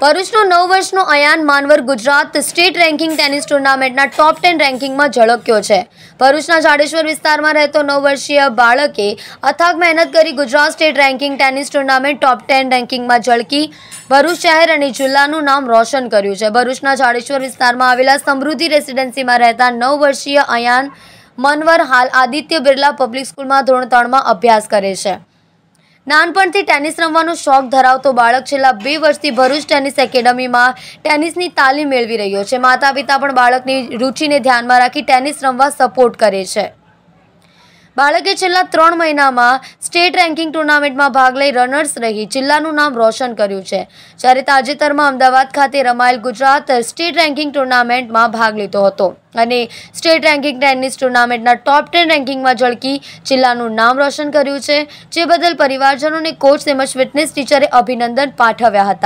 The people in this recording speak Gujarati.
ભરૂચનો નવ વર્ષનો Ayaan Manavar Gujarat state ranking tennis ટુર્નામેન્ટના ટોપ ટેન રેન્કિંગમાં ઝળક્યો છે ભરૂચના જાડેશ્વર વિસ્તારમાં રહેતો નવ વર્ષીય બાળકે અથાગ મહેનત કરી Gujarat state ranking tennis tournament top ten રેન્કિંગમાં ઝળકી ભરૂચ શહેર અને જિલ્લાનું નામ રોશન કર્યું છે ભરૂચના જાડેશ્વર વિસ્તારમાં આવેલા સમૃદ્ધિ રેસિડેન્સીમાં રહેતા નવ વર્ષીય અયાન મનવર હાલ આદિત્ય બિરલા પબ્લિક સ્કૂલમાં ધોરણ ત્રણમાં અભ્યાસ કરે છે નાનપણથી ટેનિસ રમવાનો શોખ ધરાવતો બાળક છેલ્લા બે વર્ષથી ભરૂચ ટેનિસ એકેડમીમાં ટેનિસની તાલીમ મેળવી રહ્યો છે માતા પિતા પણ બાળકની રુચિને ધ્યાનમાં રાખી ટેનિસ રમવા સપોર્ટ કરે છે બાળકે છેલ્લા ત્રણ મહિનામાં સ્ટેટ રેન્કિંગ ટુર્નામેન્ટમાં ભાગ લઈ રનર્સ રહી જિલ્લાનું નામ રોશન કર્યું છે જ્યારે તાજેતરમાં અમદાવાદ ખાતે રમાયેલ ગુજરાત સ્ટેટ રેન્કિંગ ટુર્નામેન્ટમાં ભાગ લીધો હતો અને સ્ટેટ રેન્કિંગ ટેનિસ ટુર્નામેન્ટના ટોપ ટેન રેન્કિંગમાં ઝળકી જિલ્લાનું નામ રોશન કર્યું છે જે બદલ પરિવારજનોને કોચ તેમજ ફિટનેસ ટીચરે અભિનંદન પાઠવ્યા હતા